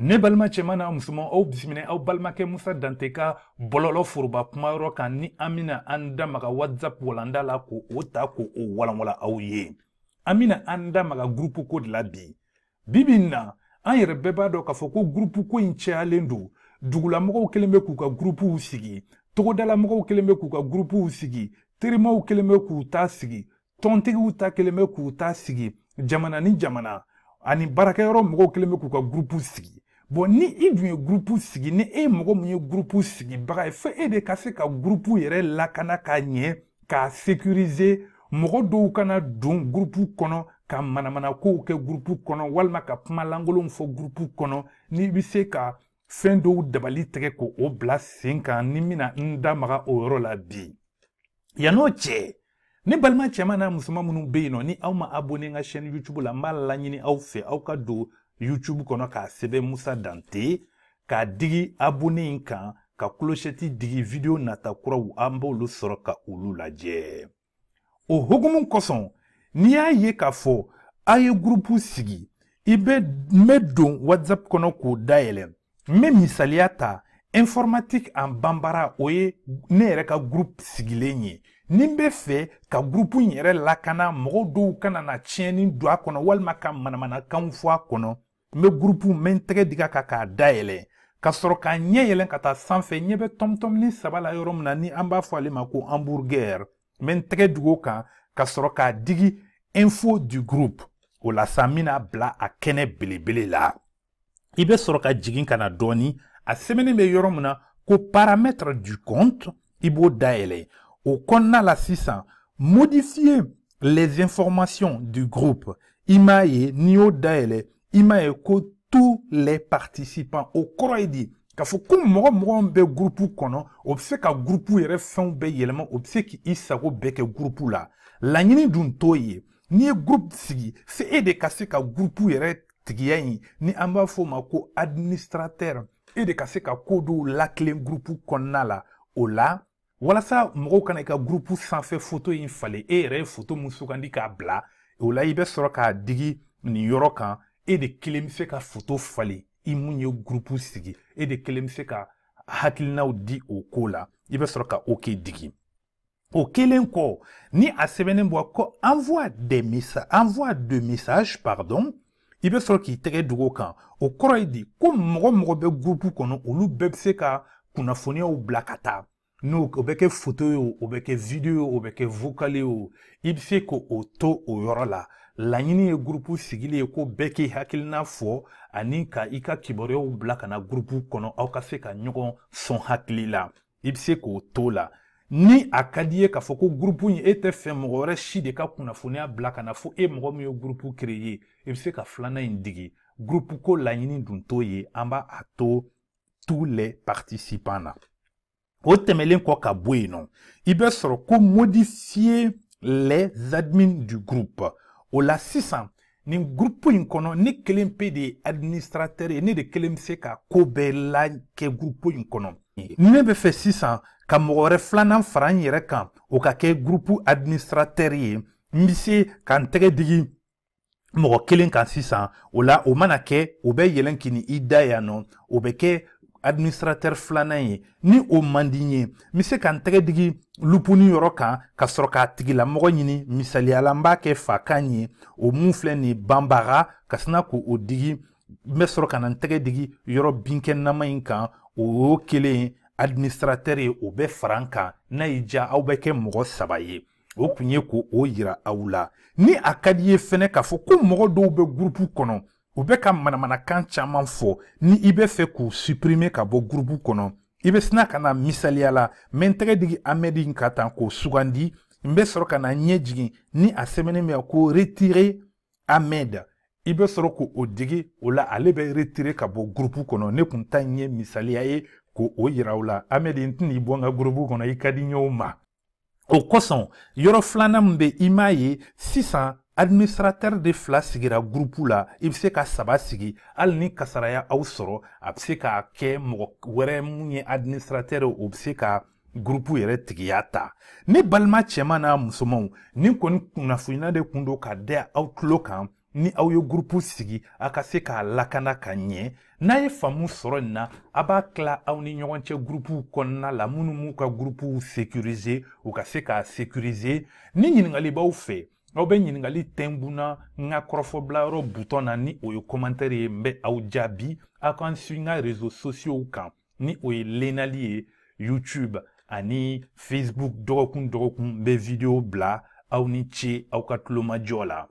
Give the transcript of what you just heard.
ne balima cɛman n'a musoman aw bisimila aw balimakɛ musa dante ka bɔlɔlɔ foroba kumayɔrɔ kan ni an bena an da maga whatsapp walanda la ko o ta ko o walanwala aw ye an bena an da maga gurupu ko de la bi bibi na an yɛrɛ bɛɛ b'a dɔn k'a fɔ ko gurupu ko ɲi cɛyalen don dugulamɔgɔw kelen be k'u ka gurupuw sigi togodalamɔgɔw kelen be k'u ka gurupuw sigi terimaw kelen be k'u ta sigi tɔntigiw ta kelen be k'u ta sigi jamana ni jamana ani baarakɛyɔrɔ mɔgɔw kelen be k'u ka gurupu sigi Bon, ni i dun ye gurupu sigi, ni e ye mɔgɔ min ye gurupu sigibaga ye, fo e de ka se ka gurupu yɛrɛ lakana k'a ɲɛ, k'a sécuriser, mɔgɔ dɔw kana don gurupu kɔnɔ, ka manamanakow kɛ gurupu kɔnɔ, walima ka kuma lankolonw fɔ gurupu kɔnɔ, n'i bɛ se ka fɛn dɔw dabali tigɛ k'o bila sen kan, ni bɛna n da maga o yɔrɔ la bi. Yan'o cɛ, ne balima cɛman n'a musoman minnu bɛ yen nɔ, ni aw ma abonné n ka chaîne YouTube la, n b'a laɲini aw fɛ aw ka don YouTube kɔnɔ k'a sɛbɛn Musa Dante k'a digi abonné in kan ka kulosɛti digi video nata kuraw an b'olu sɔrɔ ka olu lajɛ. O hukumu kosɔn n'i y'a ye k'a fɔ a ye gurupu sigi i bɛ n don WhatsApp kɔnɔ k'o dayɛlɛ n bɛ misaliya ta informatique en banbara o ye ne yɛrɛ ka groupe sigilen ye ni n bɛ fɛ ka groupe in yɛrɛ lakana mɔgɔ dɔw kana na tiɲɛni don a kɔnɔ walima ka manamanakanw fɔ a kɔnɔ n bɛ gurupu n bɛ n tɛgɛ diga kan k'a dayɛlɛ ka sɔrɔ k'a ɲɛ yɛlɛn ka taa sanfɛ ɲɛ bɛ tɔmtɔmni saba la yɔrɔ min na ni an b'a fɔ ale ma ko hamburger n bɛ n tɛgɛ digi o kan ka sɔrɔ k'a digi info du groupe o la sa n bɛna bila a kɛnɛ belebele la i bɛ sɔrɔ ka jigin ka na dɔɔni a sɛbɛnni bɛ yɔrɔ min na ko paramètre du compte i b'o dayɛlɛ o kɔnɔna la sisan modifier les informations du groupe i m'a ye n'i y'o dayɛlɛ ima ye ko tous les participants o kɔrɔ ye di k'a fɔ ko mɔgɔ mɔgɔ bɛ gurupu kɔnɔ o bɛ se ka gurupu yɛrɛ fɛnw bɛɛ yɛlɛma o bɛ se k'i sago bɛɛ kɛ gurupu la laɲini dun t'o ye n'i ye gurupu sigi se e de ka se ka gurupu yɛrɛ tigiya in ni an b'a fɔ o ma ko administrateur e de ka se ka ko dɔw latilen gurupu kɔnɔna la o la walasa mɔgɔw kana i ka gurupu sanfɛ foto in falen e yɛrɛ ye foto min sugandi k'a bila o la i bɛ sɔrɔ k'a digi nin yɔrɔ kan e de kelen bɛ se ka foto falen i mun ye gurupu sigi e de kelen bɛ se ka hakilinaw di o ko la i bɛ sɔrɔ ka ok digi o kelen kɔ ni a sɛbɛnnen bɔ ko envoi des messages envoi de message pardon i bɛ sɔrɔ k'i tɛgɛ dogo o kan o kɔrɔ ye di ko mɔgɔ mɔgɔ bɛ gurupu kɔnɔ olu bɛɛ bɛ se ka kunnafoniyaw bila ka taa n'o o bɛ kɛ foto ye o o bɛ kɛ video o bɛ kɛ vocal ye o i bɛ se k'o to o yɔrɔ la laɲini ye gurupu sigili ye ko bɛɛ k'i hakilina fɔ ani ka i ka kibaruyaw bila ka na gurupu kɔnɔ aw ka se ka ɲɔgɔn sɔn hakili la i bɛ se k'o to la ni a ka di ye k'a fɔ ko gurupu in e tɛ fɛ mɔgɔ wɛrɛ si de ka kunnafoniya bila ka na fo e mɔgɔ min ye gurupu créé i bɛ se ka filanan in digi gurupu ko laɲini dun t'o ye an b'a a to tous les participants na. o tɛmɛlen kɔ ka bɔ yen nɔ i bɛ sɔrɔ ko modifier les admin du groupe o la sisan nin gurupu in kɔnɔ ne kelen pe de ye administrateur ye ne de kelen bɛ se ka ko bɛɛ la kɛ gurupu in kɔnɔ ne bɛ fɛ sisan ka mɔgɔ wɛrɛ filanan fara n yɛrɛ kan o ka kɛ gurupu administrateur ye n bɛ se ka n tɛgɛ digi mɔgɔ kelen kan sisan o la o mana kɛ o bɛ yɛlɛn k'i ni i da yan nɔ o bɛ kɛ administrateur filanan ye ni o man di n ye n be se ka n tɛgɛ digi lupuni yɔrɔ kan ka sɔrɔ k'a tigilamɔgɔ ɲini misaliyala n b'a kɛ fakan ye o mun filɛ nin banbaga ka sina k'o digi n bɛ sɔrɔ ka na n tɛgɛ digi yɔrɔ binkɛnama ɲi kan o y'o kelen administratɛr ye o bɛ fara n kan n'a y'i ja aw bɛ kɛ mɔgɔ saba ye o kun ye k'o yira aw la ni a ka di ye fɛnɛ k'a fɔ ko mɔgɔ dɔw bɛ gurupu kɔnɔ u bɛ ka manamanakan caman fɔ ni i bɛ fɛ k'u supprime ka bɔ gurupu kɔnɔ i bɛ sina ka na misaliya la mɛ n tɛgɛ digi amɛdi ka tan k'o sugandi n bɛ sɔrɔ ka na ɲɛ jigin ni a sɛbɛnnin bɛ ko retire amɛd i bɛ sɔrɔ k'o digi o la ale bɛ retire ka bɔ gurupu kɔnɔ ne kun ta in ye misaliya ye ko o yira u la amɛdi n tɛn'i bɔ n ka gurupu kɔnɔ i ka di n y'o ma o kosɔn yɔrɔ filanan min bɛ i m'a ye sisan administrateur de fila sigira gurupu la i be se ka saba sigi hali ni kasaraya aw sɔrɔ a be se k'a kɛ mɔgɔ wɛrɛ mun ye administratɛr o be se ka gurupu yɛrɛ tigiya ta ni balima cɛman n'a musomanw ni kɔni kunnafonina de kun do ka dɛ aw tulo kan ni aw ye gurupu sigi a ka se k'a lakana ka ɲɛ n'a ye faamu sɔrɔ nin na a b'a kila aw ni ɲɔgɔncɛ gurupuw kɔnɔna la minnu m'u ka gurupuw sekurize u ka se k'a sekurize ni ɲiningali fɛ aw bɛ ɲiningali tɛngu na n ka kɔrɔfɔbilayɔrɔ butɔn na ni o ye kɔmantɛri ye n bɛ aw jaabi aw kan su n ka rezo sosiyow kan ni o ye lenali ye youtube ani facebook dɔgɔkun dɔgɔkun n bɛ video bila aw ni ce aw ka tulomajɔ la